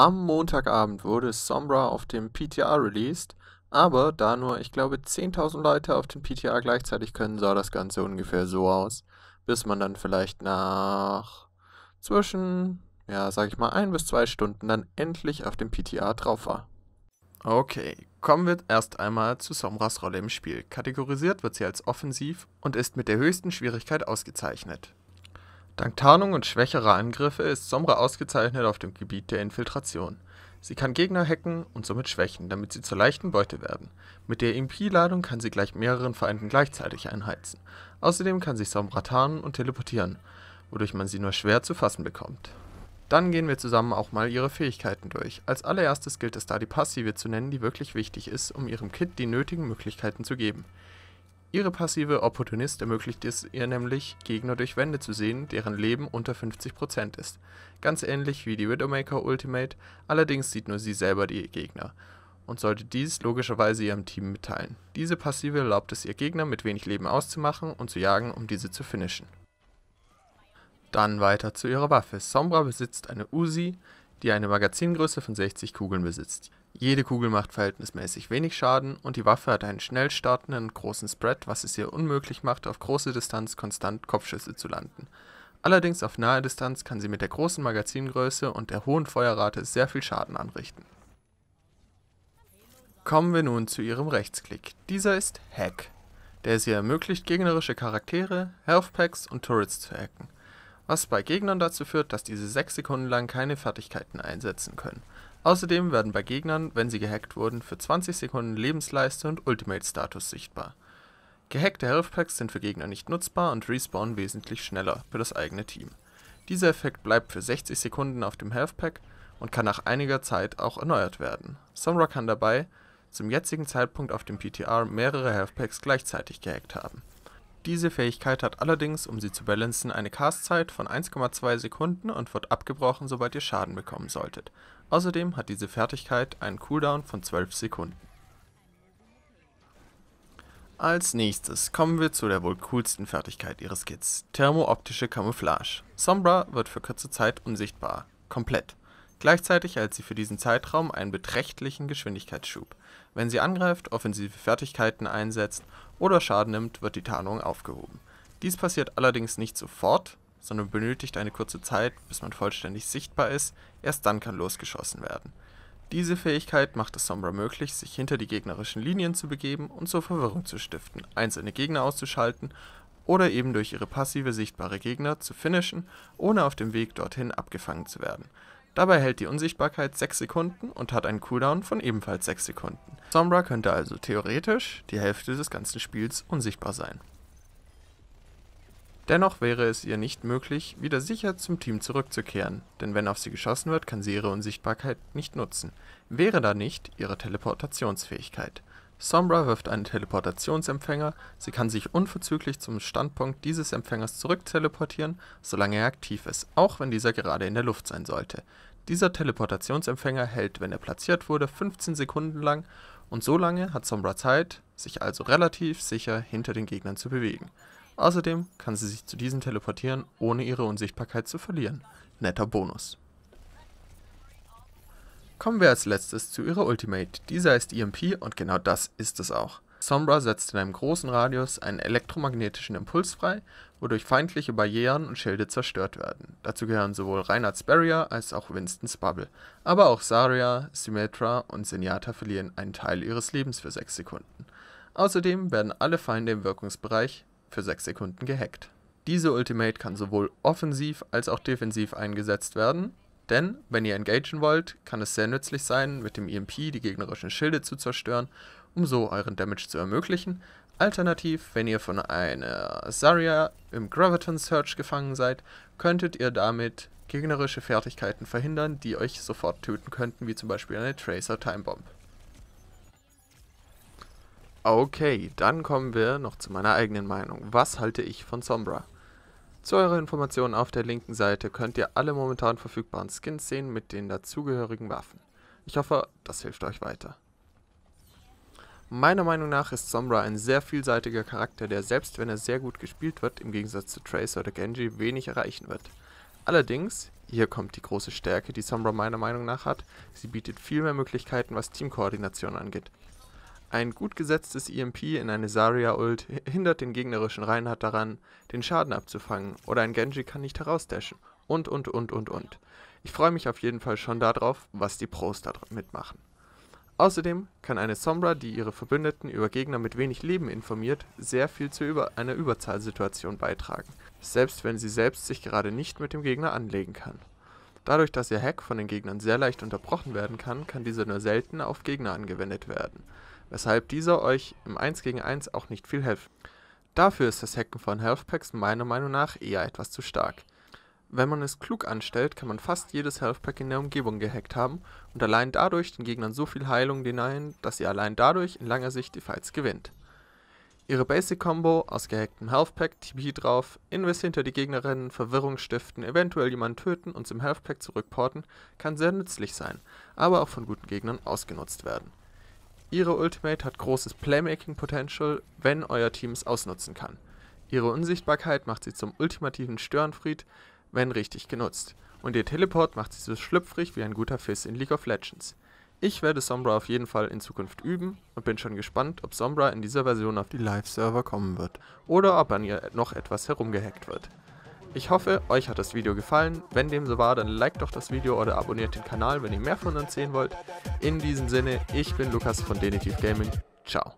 Am Montagabend wurde Sombra auf dem PTR released, aber da nur, ich glaube, 10.000 Leute auf dem PTR gleichzeitig können, sah das Ganze ungefähr so aus, bis man dann vielleicht nach zwischen, ja, sag ich mal, ein bis zwei Stunden dann endlich auf dem PTR drauf war. Okay, kommen wir erst einmal zu Sombras Rolle im Spiel. Kategorisiert wird sie als offensiv und ist mit der höchsten Schwierigkeit ausgezeichnet. Dank Tarnung und schwächerer Angriffe ist Sombra ausgezeichnet auf dem Gebiet der Infiltration. Sie kann Gegner hacken und somit schwächen, damit sie zur leichten Beute werden. Mit der MP-Ladung kann sie gleich mehreren Feinden gleichzeitig einheizen. Außerdem kann sich Sombra tarnen und teleportieren, wodurch man sie nur schwer zu fassen bekommt. Dann gehen wir zusammen auch mal ihre Fähigkeiten durch. Als allererstes gilt es da die passive zu nennen, die wirklich wichtig ist, um ihrem Kit die nötigen Möglichkeiten zu geben. Ihre passive Opportunist ermöglicht es ihr nämlich, Gegner durch Wände zu sehen, deren Leben unter 50% ist. Ganz ähnlich wie die Widowmaker Ultimate, allerdings sieht nur sie selber die Gegner und sollte dies logischerweise ihrem Team mitteilen. Diese Passive erlaubt es ihr Gegner mit wenig Leben auszumachen und zu jagen, um diese zu finishen. Dann weiter zu ihrer Waffe. Sombra besitzt eine Uzi, die eine Magazingröße von 60 Kugeln besitzt. Jede Kugel macht verhältnismäßig wenig Schaden und die Waffe hat einen schnell startenden großen Spread, was es ihr unmöglich macht, auf große Distanz konstant Kopfschüsse zu landen. Allerdings auf nahe Distanz kann sie mit der großen Magazingröße und der hohen Feuerrate sehr viel Schaden anrichten. Kommen wir nun zu ihrem Rechtsklick. Dieser ist Hack, der sie ermöglicht, gegnerische Charaktere, Health Packs und Turrets zu hacken was bei Gegnern dazu führt, dass diese 6 Sekunden lang keine Fertigkeiten einsetzen können. Außerdem werden bei Gegnern, wenn sie gehackt wurden, für 20 Sekunden Lebensleiste und Ultimate-Status sichtbar. Gehackte Healthpacks sind für Gegner nicht nutzbar und respawnen wesentlich schneller für das eigene Team. Dieser Effekt bleibt für 60 Sekunden auf dem Healthpack und kann nach einiger Zeit auch erneuert werden. Sonra kann dabei zum jetzigen Zeitpunkt auf dem PTR mehrere Healthpacks gleichzeitig gehackt haben. Diese Fähigkeit hat allerdings, um sie zu balancen, eine Castzeit von 1,2 Sekunden und wird abgebrochen, sobald ihr Schaden bekommen solltet. Außerdem hat diese Fertigkeit einen Cooldown von 12 Sekunden. Als nächstes kommen wir zu der wohl coolsten Fertigkeit ihres Kits, thermooptische Camouflage. Sombra wird für kurze Zeit unsichtbar, komplett gleichzeitig erhält sie für diesen Zeitraum einen beträchtlichen Geschwindigkeitsschub. Wenn sie angreift, offensive Fertigkeiten einsetzt oder Schaden nimmt, wird die Tarnung aufgehoben. Dies passiert allerdings nicht sofort, sondern benötigt eine kurze Zeit, bis man vollständig sichtbar ist, erst dann kann losgeschossen werden. Diese Fähigkeit macht es Sombra möglich, sich hinter die gegnerischen Linien zu begeben und zur Verwirrung zu stiften, einzelne Gegner auszuschalten oder eben durch ihre passive sichtbare Gegner zu finishen, ohne auf dem Weg dorthin abgefangen zu werden. Dabei hält die Unsichtbarkeit 6 Sekunden und hat einen Cooldown von ebenfalls 6 Sekunden. Sombra könnte also theoretisch die Hälfte des ganzen Spiels unsichtbar sein. Dennoch wäre es ihr nicht möglich, wieder sicher zum Team zurückzukehren, denn wenn auf sie geschossen wird, kann sie ihre Unsichtbarkeit nicht nutzen, wäre da nicht ihre Teleportationsfähigkeit. Sombra wirft einen Teleportationsempfänger, sie kann sich unverzüglich zum Standpunkt dieses Empfängers zurückteleportieren, solange er aktiv ist, auch wenn dieser gerade in der Luft sein sollte. Dieser Teleportationsempfänger hält, wenn er platziert wurde, 15 Sekunden lang und so lange hat Sombra Zeit, sich also relativ sicher hinter den Gegnern zu bewegen. Außerdem kann sie sich zu diesen teleportieren, ohne ihre Unsichtbarkeit zu verlieren. Netter Bonus. Kommen wir als letztes zu ihrer Ultimate. Dieser ist EMP und genau das ist es auch. Sombra setzt in einem großen Radius einen elektromagnetischen Impuls frei, wodurch feindliche Barrieren und Schilde zerstört werden. Dazu gehören sowohl Reinhards Barrier als auch Winstons Bubble, aber auch Zarya, Symmetra und Senyata verlieren einen Teil ihres Lebens für 6 Sekunden. Außerdem werden alle Feinde im Wirkungsbereich für 6 Sekunden gehackt. Diese Ultimate kann sowohl offensiv als auch defensiv eingesetzt werden, denn wenn ihr engagen wollt, kann es sehr nützlich sein, mit dem EMP die gegnerischen Schilde zu zerstören um so euren Damage zu ermöglichen. Alternativ, wenn ihr von einer Zarya im Graviton Search gefangen seid, könntet ihr damit gegnerische Fertigkeiten verhindern, die euch sofort töten könnten, wie zum Beispiel eine Tracer Time Bomb. Okay, dann kommen wir noch zu meiner eigenen Meinung. Was halte ich von Sombra? Zu eurer Information auf der linken Seite könnt ihr alle momentan verfügbaren Skins sehen mit den dazugehörigen Waffen. Ich hoffe, das hilft euch weiter. Meiner Meinung nach ist Sombra ein sehr vielseitiger Charakter, der selbst wenn er sehr gut gespielt wird, im Gegensatz zu Tracer oder Genji wenig erreichen wird. Allerdings, hier kommt die große Stärke, die Sombra meiner Meinung nach hat, sie bietet viel mehr Möglichkeiten, was Teamkoordination angeht. Ein gut gesetztes EMP in eine Zarya-Ult hindert den gegnerischen Reinhardt daran, den Schaden abzufangen, oder ein Genji kann nicht herausdashen, und und und und und. Ich freue mich auf jeden Fall schon darauf, was die Pros da mitmachen. Außerdem kann eine Sombra, die ihre Verbündeten über Gegner mit wenig Leben informiert, sehr viel zu einer Überzahlsituation beitragen, selbst wenn sie selbst sich gerade nicht mit dem Gegner anlegen kann. Dadurch, dass ihr Hack von den Gegnern sehr leicht unterbrochen werden kann, kann dieser nur selten auf Gegner angewendet werden, weshalb dieser euch im 1 gegen 1 auch nicht viel helfen. Dafür ist das Hacken von Healthpacks meiner Meinung nach eher etwas zu stark wenn man es klug anstellt, kann man fast jedes Healthpack in der Umgebung gehackt haben und allein dadurch den Gegnern so viel Heilung denyen, dass ihr allein dadurch in langer Sicht die Fights gewinnt. Ihre Basic Combo aus gehacktem Healthpack, TP drauf, Invis hinter die Gegnerinnen, Verwirrung stiften, eventuell jemanden töten und zum Healthpack zurückporten, kann sehr nützlich sein, aber auch von guten Gegnern ausgenutzt werden. Ihre Ultimate hat großes Playmaking Potential, wenn euer Team es ausnutzen kann. Ihre Unsichtbarkeit macht sie zum ultimativen Störenfried, wenn richtig genutzt. Und ihr Teleport macht sie so schlüpfrig wie ein guter Fizz in League of Legends. Ich werde Sombra auf jeden Fall in Zukunft üben und bin schon gespannt, ob Sombra in dieser Version auf die Live-Server kommen wird oder ob an ihr noch etwas herumgehackt wird. Ich hoffe, euch hat das Video gefallen. Wenn dem so war, dann liked doch das Video oder abonniert den Kanal, wenn ihr mehr von uns sehen wollt. In diesem Sinne, ich bin Lukas von Denitiv Gaming. Ciao.